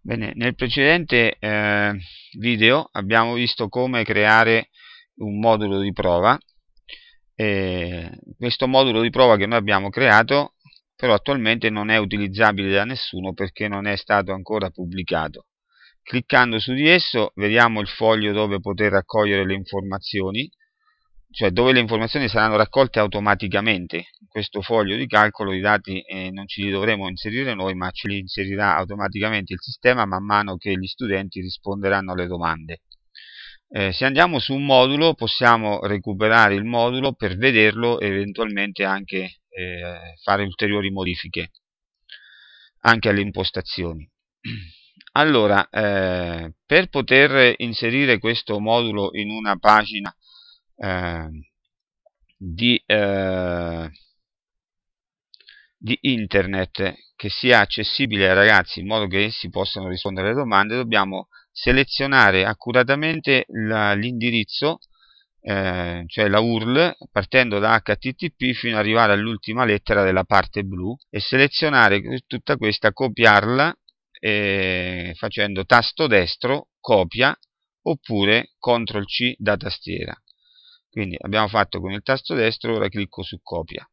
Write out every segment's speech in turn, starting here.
Bene, nel precedente eh, video abbiamo visto come creare un modulo di prova. Eh, questo modulo di prova che noi abbiamo creato però attualmente non è utilizzabile da nessuno perché non è stato ancora pubblicato. Cliccando su di esso vediamo il foglio dove poter raccogliere le informazioni cioè dove le informazioni saranno raccolte automaticamente. In questo foglio di calcolo i dati eh, non ce li dovremo inserire noi, ma ce li inserirà automaticamente il sistema man mano che gli studenti risponderanno alle domande. Eh, se andiamo su un modulo possiamo recuperare il modulo per vederlo e eventualmente anche eh, fare ulteriori modifiche anche alle impostazioni. Allora, eh, per poter inserire questo modulo in una pagina eh, di, eh, di internet che sia accessibile ai ragazzi in modo che essi possano rispondere alle domande, dobbiamo selezionare accuratamente l'indirizzo, eh, cioè la URL, partendo da HTTP fino ad arrivare all'ultima lettera della parte blu e selezionare tutta questa, copiarla eh, facendo tasto destro, copia, oppure CTRL-C da tastiera quindi abbiamo fatto con il tasto destro ora clicco su copia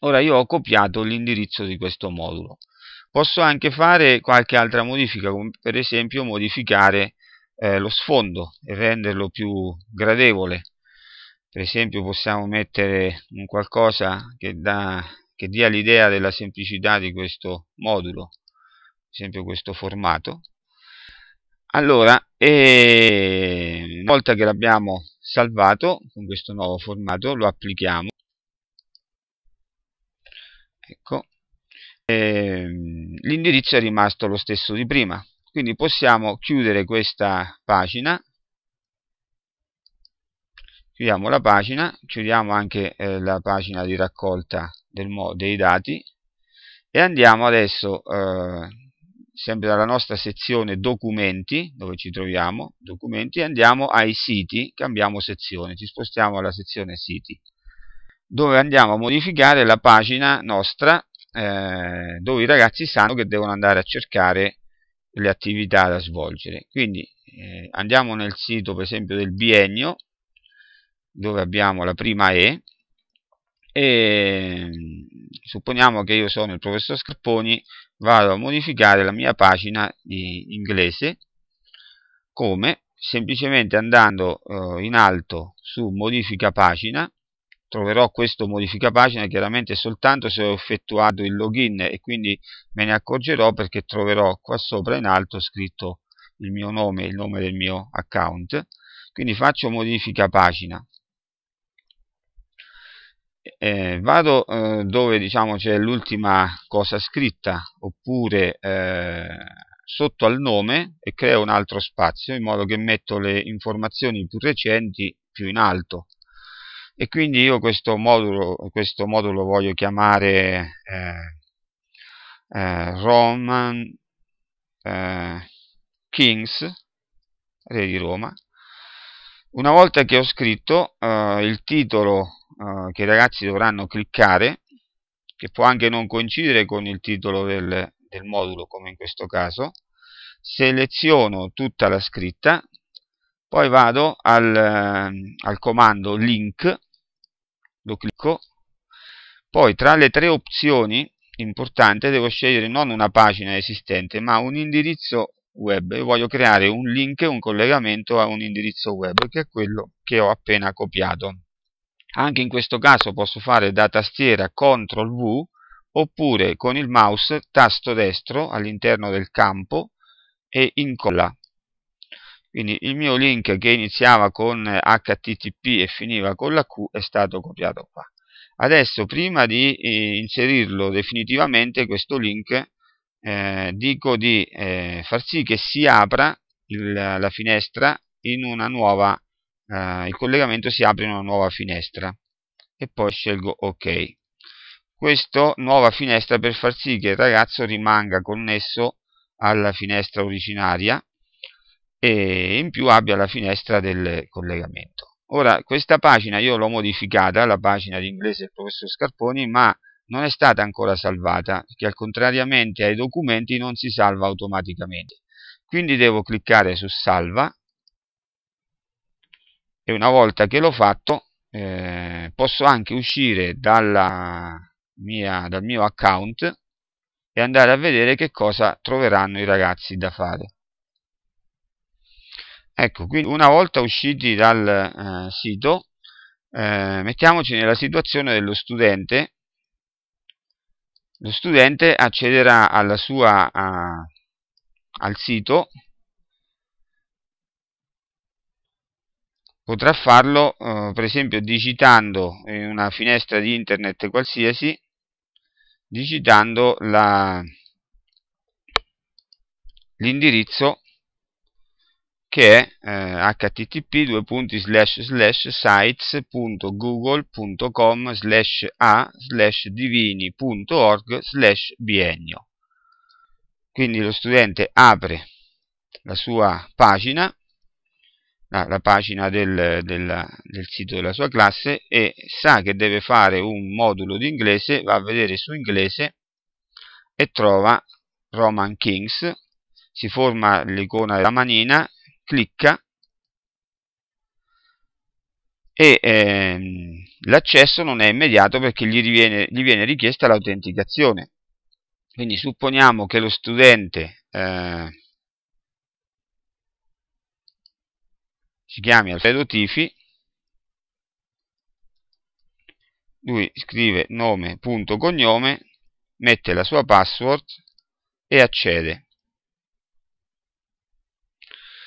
ora io ho copiato l'indirizzo di questo modulo posso anche fare qualche altra modifica come per esempio modificare eh, lo sfondo e renderlo più gradevole per esempio possiamo mettere un qualcosa che, da, che dia l'idea della semplicità di questo modulo per esempio questo formato allora e ehm, una volta che l'abbiamo salvato con questo nuovo formato, lo applichiamo. Ecco, ehm, l'indirizzo è rimasto lo stesso di prima, quindi possiamo chiudere questa pagina chiudiamo la pagina, chiudiamo anche eh, la pagina di raccolta del, dei dati e andiamo adesso eh, sempre dalla nostra sezione documenti, dove ci troviamo, documenti, andiamo ai siti, cambiamo sezione, ci spostiamo alla sezione siti, dove andiamo a modificare la pagina nostra, eh, dove i ragazzi sanno che devono andare a cercare le attività da svolgere. Quindi eh, andiamo nel sito, per esempio, del biennio, dove abbiamo la prima E, e supponiamo che io sono il professor Scarponi, vado a modificare la mia pagina di inglese come semplicemente andando eh, in alto su modifica pagina troverò questo modifica pagina chiaramente soltanto se ho effettuato il login e quindi me ne accorgerò perché troverò qua sopra in alto scritto il mio nome e il nome del mio account quindi faccio modifica pagina eh, vado eh, dove diciamo c'è l'ultima cosa scritta oppure eh, sotto al nome e creo un altro spazio in modo che metto le informazioni più recenti più in alto e quindi io questo modulo, questo modulo voglio chiamare eh, eh, Roman eh, Kings re di Roma una volta che ho scritto il titolo eh, che i ragazzi dovranno cliccare, che può anche non coincidere con il titolo del, del modulo, come in questo caso, seleziono tutta la scritta, poi vado al, eh, al, comando link, lo clicco, poi tra le tre opzioni, importanti devo scegliere non una pagina esistente, ma un indirizzo web. Io voglio creare un link, un collegamento a un indirizzo web, che è quello che ho appena copiato. Anche in questo caso posso fare da tastiera CTRL V oppure con il mouse tasto destro all'interno del campo e incolla. Quindi il mio link che iniziava con HTTP e finiva con la Q è stato copiato qua. Adesso prima di eh, inserirlo definitivamente questo link eh, dico di eh, far sì che si apra il, la finestra in una nuova eh, il collegamento si apre in una nuova finestra e poi scelgo ok questa nuova finestra per far sì che il ragazzo rimanga connesso alla finestra originaria e in più abbia la finestra del collegamento ora questa pagina io l'ho modificata la pagina di inglese del professor Scarponi ma non è stata ancora salvata perché al contrariamente ai documenti non si salva automaticamente quindi devo cliccare su salva una volta che l'ho fatto eh, posso anche uscire mia, dal mio account e andare a vedere che cosa troveranno i ragazzi da fare ecco quindi una volta usciti dal eh, sito eh, mettiamoci nella situazione dello studente lo studente accederà sua, a, al sito Potrà farlo eh, per esempio digitando in una finestra di internet qualsiasi, digitando l'indirizzo che è eh, http sites.google.com a divini.org biennio. Quindi lo studente apre la sua pagina la pagina del, della, del, sito della sua classe e sa che deve fare un modulo di inglese, va a vedere su inglese e trova Roman Kings, si forma l'icona della manina, clicca e ehm, l'accesso non è immediato perché gli viene, gli viene richiesta l'autenticazione. Quindi supponiamo che lo studente eh, si chiami Alfredo Tifi, lui scrive nome.cognome, mette la sua password e accede.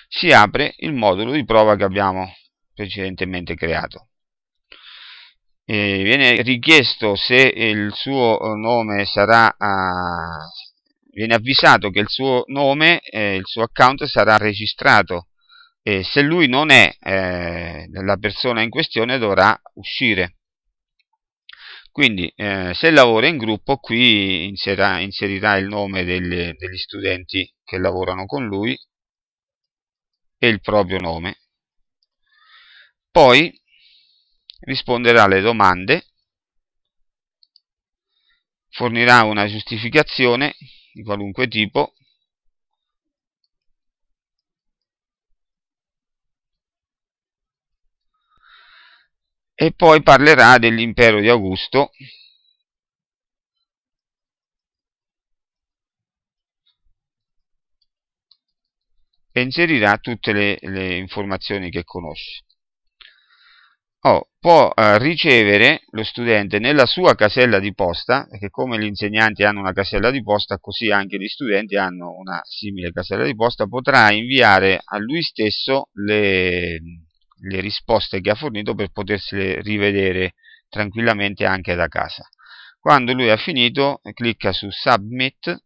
Si apre il modulo di prova che abbiamo precedentemente creato. E viene richiesto se il suo nome sarà... A... Ah, viene avvisato che il suo nome, eh, il suo account sarà registrato e se lui non è eh, la persona in questione dovrà uscire quindi eh, se lavora in gruppo qui inserà, inserirà il nome delle, degli studenti che lavorano con lui e il proprio nome poi risponderà alle domande fornirà una giustificazione di qualunque tipo e poi parlerà dell'impero di Augusto e inserirà tutte le, le informazioni che conosce. Oh, può eh, ricevere lo studente nella sua casella di posta, perché come gli insegnanti hanno una casella di posta, così anche gli studenti hanno una simile casella di posta, potrà inviare a lui stesso le, le risposte che ha fornito per potersele rivedere tranquillamente anche da casa. Quando lui ha finito clicca su Submit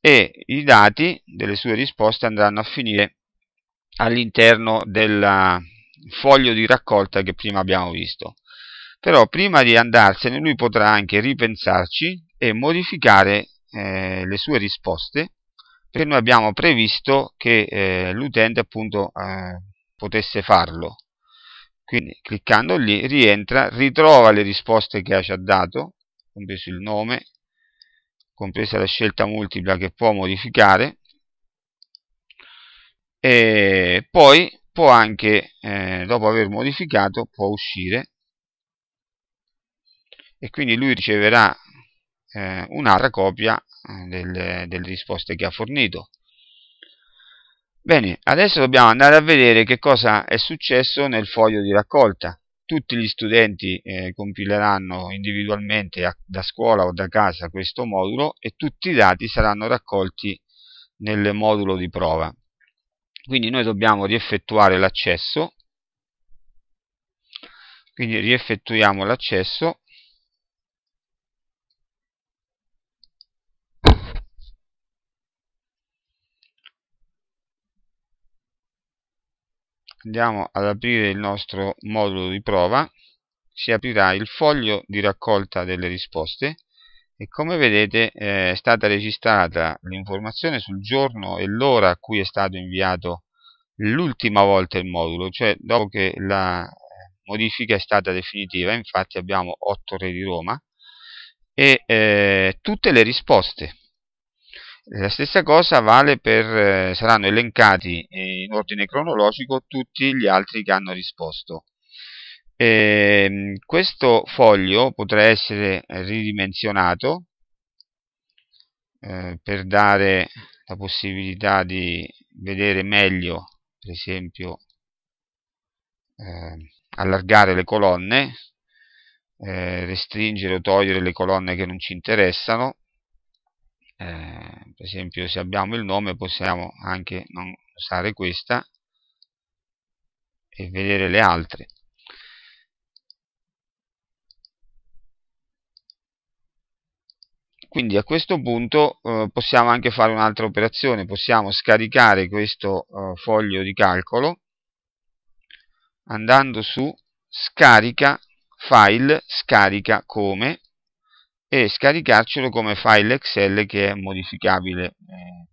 e i dati delle sue risposte andranno a finire all'interno del eh, foglio di raccolta che prima abbiamo visto. Però prima di andarsene lui potrà anche ripensarci e modificare eh, le sue risposte perché noi abbiamo previsto che eh, l'utente appunto eh, potesse farlo. Quindi cliccando lì rientra, ritrova le risposte che ci ha dato, compreso il nome, compresa la scelta multipla che può modificare, e poi può anche, eh, dopo aver modificato, può uscire e quindi lui riceverà eh, un'altra copia delle, eh, delle risposte che ha fornito. Bene, adesso dobbiamo andare a vedere che cosa è successo nel foglio di raccolta. Tutti gli studenti eh, compileranno individualmente a, da scuola o da casa questo modulo e tutti i dati saranno raccolti nel modulo di prova. Quindi noi dobbiamo rieffettuare l'accesso, quindi rieffettuiamo l'accesso andiamo ad aprire il nostro modulo di prova si aprirà il foglio di raccolta delle risposte e come vedete eh, è stata registrata l'informazione sul giorno e l'ora a cui è stato inviato l'ultima volta il modulo, cioè dopo che la eh, modifica è stata definitiva, infatti abbiamo 8 re di Roma e eh, tutte le risposte eh, la stessa cosa vale per, eh, saranno elencati eh, in ordine cronologico tutti gli altri che hanno risposto. E ehm, questo foglio potrà essere ridimensionato eh, per dare la possibilità di vedere meglio, per esempio, eh, allargare le colonne, eh, restringere o togliere le colonne che non ci interessano, eh, per esempio se abbiamo il nome possiamo anche non usare questa e vedere le altre quindi a questo punto eh, possiamo anche fare un'altra operazione possiamo scaricare questo eh, foglio di calcolo andando su scarica file scarica come e scaricarcelo come file Excel che è modificabile eh,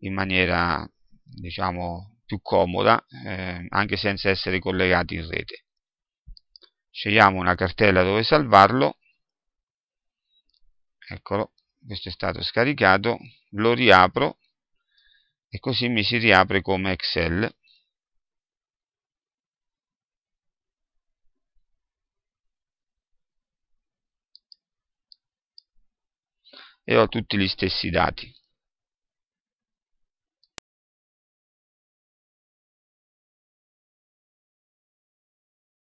in maniera diciamo più comoda eh, anche senza essere collegati in rete scegliamo una cartella dove salvarlo eccolo questo è stato scaricato lo riapro e così mi si riapre come Excel e ho tutti gli stessi dati